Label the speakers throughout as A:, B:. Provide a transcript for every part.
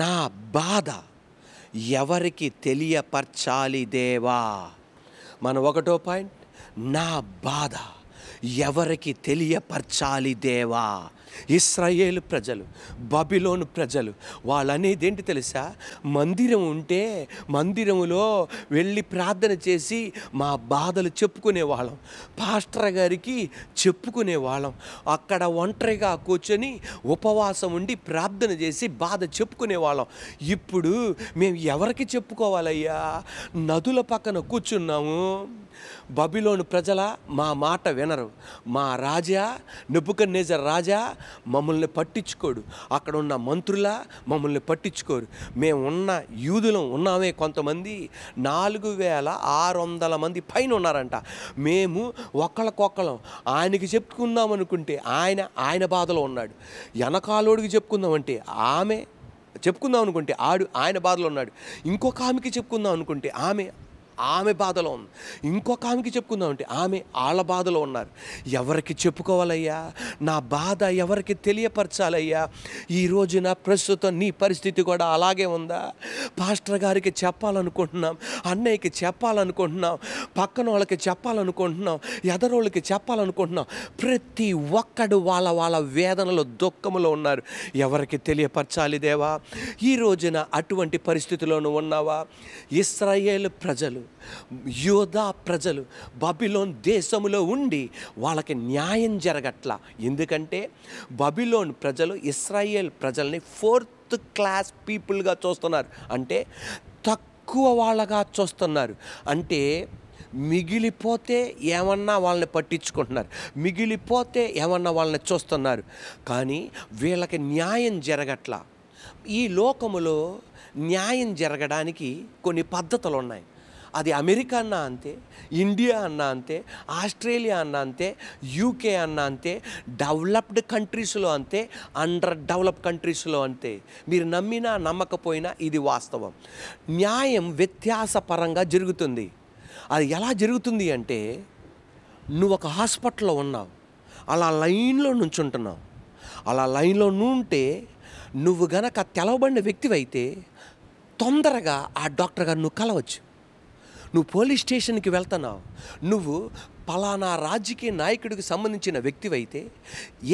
A: నా బాధ ఎవరికి తెలియపరచాలి దేవా మన ఒకటో పాయింట్ నా బాధ ఎవరికి తెలియపరచాలి దేవా ఇస్రాయేల్ ప్రజలు బబిలోను ప్రజలు వాళ్ళనేది ఏంటి తెలుసా మందిరం ఉంటే మందిరములో వెళ్ళి ప్రార్థన చేసి మా బాధలు చెప్పుకునేవాళ్ళం పాస్టర్ గారికి చెప్పుకునేవాళ్ళం అక్కడ ఒంటరిగా కూర్చొని ఉపవాసం ఉండి ప్రార్థన చేసి బాధ చెప్పుకునేవాళ్ళం ఇప్పుడు మేము ఎవరికి చెప్పుకోవాలయ్యా నదుల పక్కన కూర్చున్నాము బబిలోను ప్రజల మా మాట వినరు మా రాజా నెప్పుకన్నేజర్ రాజా మమ్మల్ని పట్టించుకోడు అక్కడ ఉన్న మంత్రుల మమ్మల్ని పట్టించుకోరు మేము ఉన్న యూదులం ఉన్నామే కొంతమంది నాలుగు వేల ఆరు వందల మంది పైన ఉన్నారంట మేము ఒకళ్ళకొక్కలం ఆయనకి చెప్పుకుందాం అనుకుంటే ఆయన ఆయన బాధలో ఉన్నాడు వెనకాలోడికి చెప్పుకుందామంటే ఆమె చెప్పుకుందాం అనుకుంటే ఆడు ఆయన బాధలో ఉన్నాడు ఇంకొక ఆమెకి చెప్పుకుందాం అనుకుంటే ఆమె ఆమె బాధలో ఉంది ఇంకొక ఆమెకి చెప్పుకుందామంటే ఆమె వాళ్ళ బాధలో ఉన్నారు ఎవరికి చెప్పుకోవాలయ్యా నా బాధ ఎవరికి తెలియపరచాలయ్యా ఈ రోజున ప్రస్తుతం నీ పరిస్థితి కూడా అలాగే ఉందా పాస్టర్ గారికి చెప్పాలనుకుంటున్నాం అన్నయ్యకి చెప్పాలనుకుంటున్నాం పక్కన వాళ్ళకి చెప్పాలనుకుంటున్నాం ఎదరోళ్ళకి చెప్పాలనుకుంటున్నాం ప్రతి ఒక్కడు వాళ్ళ వాళ్ళ వేదనలో దుఃఖములో ఉన్నారు ఎవరికి తెలియపరచాలి దేవా ఈ రోజున అటువంటి పరిస్థితిలోనూ ఉన్నావా ఇస్రాయేల్ ప్రజలు యోధా ప్రజలు బబిలోన్ దేశములో ఉండి వాళ్ళకి న్యాయం జరగట్ల ఎందుకంటే బబిలోన్ ప్రజలు ఇస్రాయేల్ ప్రజల్ని ఫోర్త్ క్లాస్ పీపుల్గా చూస్తున్నారు అంటే తక్కువ వాళ్ళగా చూస్తున్నారు అంటే మిగిలిపోతే ఏమన్నా వాళ్ళని పట్టించుకుంటున్నారు మిగిలిపోతే ఏమన్నా వాళ్ళని చూస్తున్నారు కానీ వీళ్ళకి న్యాయం జరగట్ల ఈ లోకములో న్యాయం జరగడానికి కొన్ని పద్ధతులు ఉన్నాయి అది అమెరికా అన్నా అంతే ఇండియా అన్నా అంతే ఆస్ట్రేలియా అన్న అంతే యూకే అన్న అంతే డెవలప్డ్ కంట్రీస్లో అంతే అండర్ డెవలప్ కంట్రీస్లో అంతే మీరు నమ్మినా నమ్మకపోయినా ఇది వాస్తవం న్యాయం వ్యత్యాసపరంగా జరుగుతుంది అది ఎలా జరుగుతుంది అంటే నువ్వు ఒక హాస్పిటల్లో ఉన్నావు అలా లైన్లో నుంచుంటున్నావు అలా లైన్లో నుంటే నువ్వు గనక తెలవబడిన వ్యక్తివైతే తొందరగా ఆ డాక్టర్ గారు నువ్వు కలవచ్చు నువ్వు పోలీస్ స్టేషన్కి వెళ్తున్నావు నువ్వు పలానా రాజకీయ నాయకుడికి సంబంధించిన వ్యక్తివైతే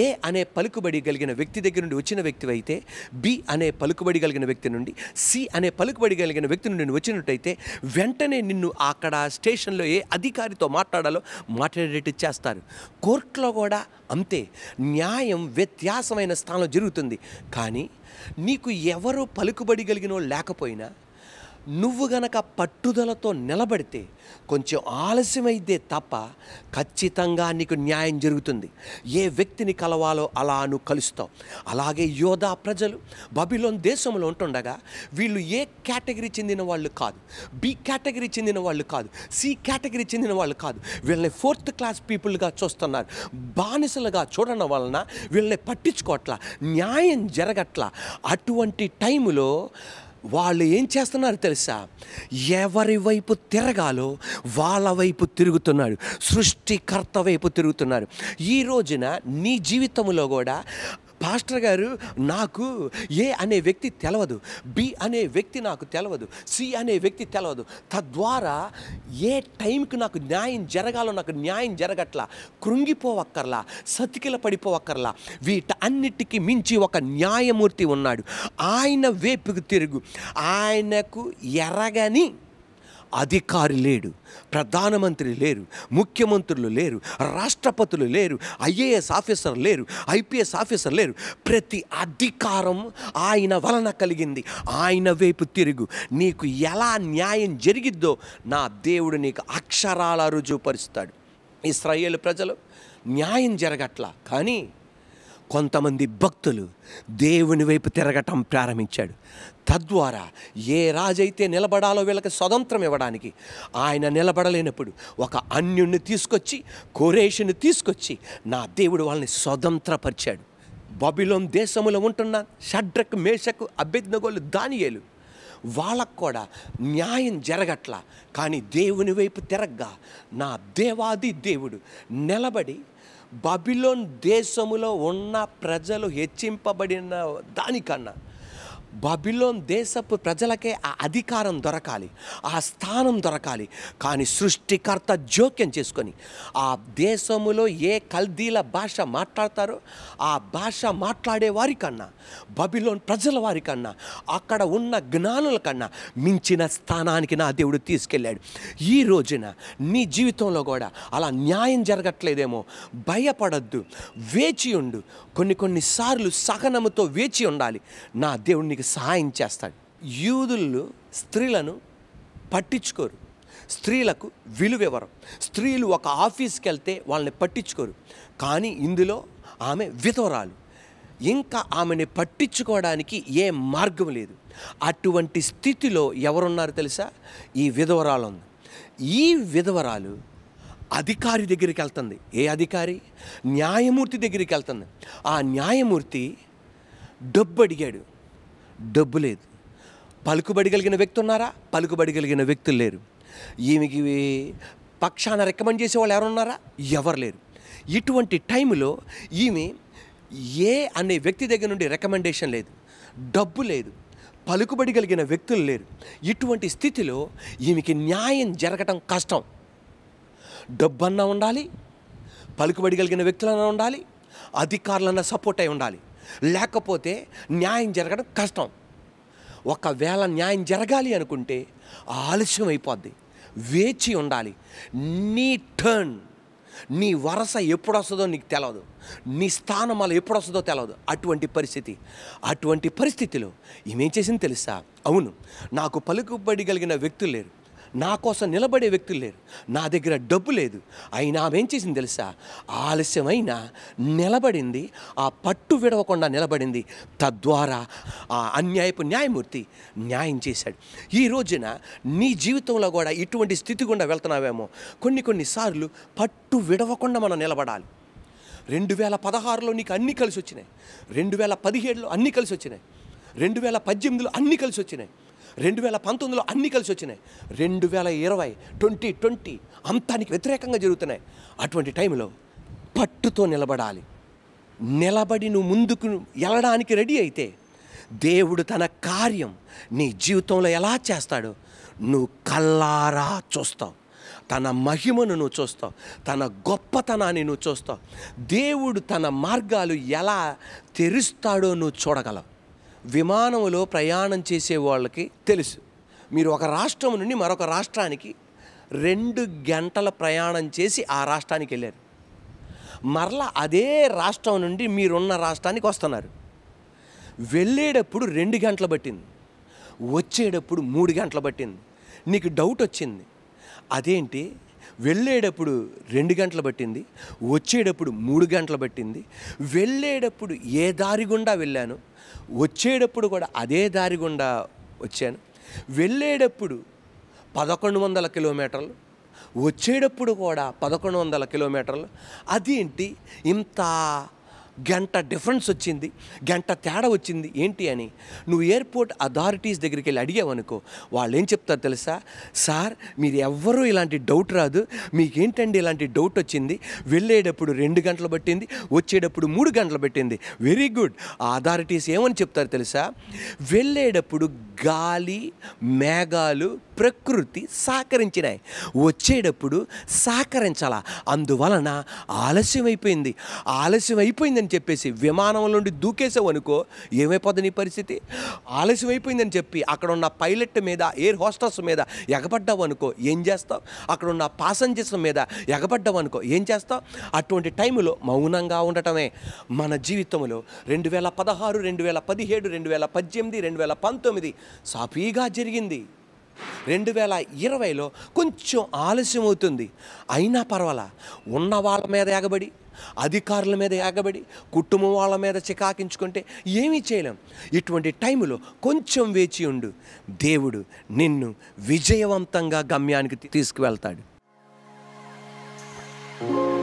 A: ఏ అనే పలుకుబడి కలిగిన వ్యక్తి దగ్గర నుండి వచ్చిన వ్యక్తివైతే బి అనే పలుకుబడి కలిగిన వ్యక్తి నుండి సి అనే పలుకుబడి కలిగిన వ్యక్తి నుండి వచ్చినట్టయితే వెంటనే నిన్ను అక్కడ స్టేషన్లో ఏ అధికారితో మాట్లాడాలో మాట్లాడేటట్టు చేస్తారు కోర్టులో కూడా అంతే న్యాయం వ్యత్యాసమైన స్థానంలో జరుగుతుంది కానీ నీకు ఎవరు పలుకుబడి కలిగినో లేకపోయినా నువ్వు గనక పట్టుదలతో నిలబడితే కొంచెం ఆలస్యమైతే తప్ప ఖచ్చితంగా నీకు న్యాయం జరుగుతుంది ఏ వ్యక్తిని కలవాలో అలా నువ్వు కలుస్తావు అలాగే యోధా ప్రజలు బబిలోన్ దేశంలో ఉంటుండగా వీళ్ళు ఏ కేటగిరీ చెందిన వాళ్ళు కాదు బి కేటగిరీ చెందిన వాళ్ళు కాదు సి కేటగిరీ చెందిన వాళ్ళు కాదు వీళ్ళని ఫోర్త్ క్లాస్ పీపుల్గా చూస్తున్నారు బానిసలుగా చూడడం వలన వీళ్ళని పట్టించుకోవట్లా న్యాయం జరగట్లా అటువంటి టైంలో వాళ్ళు ఏం చేస్తున్నారు తెలుసా ఎవరి వైపు తిరగాలో వాళ్ళ వైపు తిరుగుతున్నారు సృష్టికర్త వైపు తిరుగుతున్నారు ఈ రోజున నీ జీవితంలో కూడా పాస్టర్ గారు నాకు ఏ అనే వ్యక్తి తెలవదు బి అనే వ్యక్తి నాకు తెలవదు సి అనే వ్యక్తి తెలవదు తద్వారా ఏ టైంకి నాకు న్యాయం జరగాలో నాకు న్యాయం జరగట్లా కృంగిపోవక్కర్లా సతికిల పడిపోవక్కర్లా వీట అన్నిటికీ మించి ఒక న్యాయమూర్తి ఉన్నాడు ఆయన వేపుకు తిరుగు ఆయనకు ఎరగని అధికారి లేడు ప్రధానమంత్రి లేరు ముఖ్యమంత్రులు లేరు రాష్ట్రపతులు లేరు ఐఏఎస్ ఆఫీసర్ లేరు ఐపీఎస్ ఆఫీసర్ లేరు ప్రతి అధికారం ఆయన వలన కలిగింది ఆయన వైపు తిరుగు నీకు ఎలా న్యాయం జరిగిద్దో నా దేవుడు నీకు అక్షరాల రుజువుపరుస్తాడు ఇస్రాయేల్ ప్రజలు న్యాయం జరగట్లా కానీ కొంతమంది భక్తులు దేవుని వైపు తిరగటం ప్రారంభించాడు తద్వారా ఏ రాజైతే నిలబడాలో వీళ్ళకి స్వతంత్రం ఇవ్వడానికి ఆయన నిలబడలేనప్పుడు ఒక అన్యుణ్ణి తీసుకొచ్చి కోరేషుని తీసుకొచ్చి నా దేవుడు వాళ్ళని స్వతంత్రపరిచాడు బబిలోన్ దేశములో ఉంటున్న షడ్రక్ మేషకు అభ్యర్థగోలు దానియేలు వాళ్ళకు కూడా న్యాయం జరగట్ల కానీ దేవుని వైపు తిరగ్గా నా దేవాది దేవుడు నిలబడి బబిలోన్ దేశములో ఉన్న ప్రజలు హెచ్చింపబడిన దానికన్నా బబిలోన్ దేశపు ప్రజలకే ఆ అధికారం దొరకాలి ఆ స్థానం దొరకాలి కానీ సృష్టికర్త జోక్యం చేసుకొని ఆ దేశములో ఏ కల్దీల భాష మాట్లాడతారో ఆ భాష మాట్లాడే వారికన్నా బబిలోన్ ప్రజల వారికన్నా అక్కడ ఉన్న జ్ఞానుల కన్నా మించిన స్థానానికి నా దేవుడు తీసుకెళ్ళాడు ఈ రోజున నీ జీవితంలో కూడా అలా న్యాయం జరగట్లేదేమో భయపడద్దు వేచి ఉండు కొన్ని కొన్నిసార్లు సహనముతో వేచి ఉండాలి నా దేవుడు నీకు వారికి సహాయం చేస్తాడు యూదులు స్త్రీలను పట్టించుకోరు స్త్రీలకు ఇవ్వరు స్త్రీలు ఒక ఆఫీస్కి వెళ్తే వాళ్ళని పట్టించుకోరు కానీ ఇందులో ఆమె విధవరాలు ఇంకా ఆమెని పట్టించుకోవడానికి ఏ మార్గం లేదు అటువంటి స్థితిలో ఎవరున్నారు తెలుసా ఈ విధవరాలు ఉంది ఈ విధవరాలు అధికారి దగ్గరికి వెళ్తుంది ఏ అధికారి న్యాయమూర్తి దగ్గరికి వెళ్తుంది ఆ న్యాయమూర్తి డబ్బు అడిగాడు డబ్బు లేదు పలుకుబడి కలిగిన వ్యక్తి ఉన్నారా పలుకుబడి కలిగిన వ్యక్తులు లేరు ఈమెకి పక్షాన రికమెండ్ చేసే వాళ్ళు ఉన్నారా ఎవరు లేరు ఇటువంటి టైంలో ఈమె ఏ అనే వ్యక్తి దగ్గర నుండి రికమెండేషన్ లేదు డబ్బు లేదు పలుకుబడి కలిగిన వ్యక్తులు లేరు ఇటువంటి స్థితిలో ఈమెకి న్యాయం జరగటం కష్టం డబ్బన్నా ఉండాలి పలుకుబడి కలిగిన వ్యక్తులన్నా ఉండాలి అధికారులన్నా సపోర్ట్ అయి ఉండాలి లేకపోతే న్యాయం జరగడం కష్టం ఒకవేళ న్యాయం జరగాలి అనుకుంటే ఆలస్యం అయిపోద్ది వేచి ఉండాలి నీ టర్న్ నీ వరస ఎప్పుడు వస్తుందో నీకు తెలియదు నీ స్థానం అలా ఎప్పుడు వస్తుందో తెలియదు అటువంటి పరిస్థితి అటువంటి పరిస్థితిలో ఏమేం చేసింది తెలుసా అవును నాకు పలుకుబడి కలిగిన వ్యక్తులు లేరు నా కోసం నిలబడే వ్యక్తులు లేరు నా దగ్గర డబ్బు లేదు అయినా ఏం చేసింది తెలుసా ఆలస్యమైన నిలబడింది ఆ పట్టు విడవకుండా నిలబడింది తద్వారా ఆ అన్యాయపు న్యాయమూర్తి న్యాయం చేశాడు ఈ రోజున నీ జీవితంలో కూడా ఇటువంటి స్థితి గుండా వెళ్తున్నావేమో కొన్ని కొన్నిసార్లు పట్టు విడవకుండా మనం నిలబడాలి రెండు వేల పదహారులో నీకు అన్నీ కలిసి వచ్చినాయి రెండు వేల పదిహేడులో అన్నీ కలిసి వచ్చినాయి రెండు వేల పద్దెనిమిదిలో అన్నీ కలిసి వచ్చినాయి రెండు వేల పంతొమ్మిదిలో అన్నీ కలిసి వచ్చినాయి రెండు వేల ఇరవై ట్వంటీ ట్వంటీ అంతానికి వ్యతిరేకంగా జరుగుతున్నాయి అటువంటి టైంలో పట్టుతో నిలబడాలి నిలబడి నువ్వు ముందుకు వెళ్ళడానికి రెడీ అయితే దేవుడు తన కార్యం నీ జీవితంలో ఎలా చేస్తాడో నువ్వు కల్లారా చూస్తావు తన మహిమను నువ్వు చూస్తావు తన గొప్పతనాన్ని నువ్వు చూస్తావు దేవుడు తన మార్గాలు ఎలా తెరుస్తాడో నువ్వు చూడగలవు విమానంలో ప్రయాణం చేసే వాళ్ళకి తెలుసు మీరు ఒక రాష్ట్రం నుండి మరొక రాష్ట్రానికి రెండు గంటల ప్రయాణం చేసి ఆ రాష్ట్రానికి వెళ్ళారు మరలా అదే రాష్ట్రం నుండి మీరున్న రాష్ట్రానికి వస్తున్నారు వెళ్ళేటప్పుడు రెండు గంటలు పట్టింది వచ్చేటప్పుడు మూడు గంటలు పట్టింది నీకు డౌట్ వచ్చింది అదేంటి వెళ్ళేటప్పుడు రెండు గంటలు పట్టింది వచ్చేటప్పుడు మూడు గంటలు పట్టింది వెళ్ళేటప్పుడు ఏ దారి గుండా వెళ్ళాను వచ్చేటప్పుడు కూడా అదే దారి గుండా వచ్చాను వెళ్ళేటప్పుడు పదకొండు వందల కిలోమీటర్లు వచ్చేటప్పుడు కూడా పదకొండు వందల కిలోమీటర్లు అదేంటి ఇంత గంట డిఫరెన్స్ వచ్చింది గంట తేడా వచ్చింది ఏంటి అని నువ్వు ఎయిర్పోర్ట్ అథారిటీస్ దగ్గరికి వెళ్ళి అడిగావనుకో వాళ్ళు ఏం చెప్తారు తెలుసా సార్ మీరు ఎవ్వరూ ఇలాంటి డౌట్ రాదు మీకేంటండి ఇలాంటి డౌట్ వచ్చింది వెళ్ళేటప్పుడు రెండు గంటలు పట్టింది వచ్చేటప్పుడు మూడు గంటలు పట్టింది వెరీ గుడ్ ఆ అథారిటీస్ ఏమని చెప్తారు తెలుసా వెళ్ళేటప్పుడు గాలి మేఘాలు ప్రకృతి సహకరించినాయి వచ్చేటప్పుడు సహకరించాలా అందువలన ఆలస్యం అయిపోయింది ఆలస్యం అయిపోయింది అని చెప్పేసి విమానం నుండి దూకేసావు అనుకో ఏమైపోద్ది నీ పరిస్థితి ఆలస్యం అయిపోయిందని చెప్పి అక్కడ ఉన్న పైలట్ మీద ఎయిర్ హోస్టర్స్ మీద ఎగబడ్డావు అనుకో ఏం చేస్తావు అక్కడ ఉన్న పాసెంజర్స్ మీద ఎగబడ్డావు అనుకో ఏం చేస్తావు అటువంటి టైంలో మౌనంగా ఉండటమే మన జీవితంలో రెండు వేల పదహారు రెండు వేల పదిహేడు రెండు వేల పద్దెనిమిది రెండు వేల పంతొమ్మిది సాఫీగా జరిగింది రెండు వేల ఇరవైలో కొంచెం ఆలస్యం అవుతుంది అయినా పర్వాలా ఉన్న వాళ్ళ మీద ఎగబడి అధికారుల మీద ఎగబడి కుటుంబం వాళ్ళ మీద చికాకించుకుంటే ఏమీ చేయలేం ఇటువంటి టైంలో కొంచెం వేచి ఉండు దేవుడు నిన్ను విజయవంతంగా గమ్యానికి తీసుకువెళ్తాడు thank you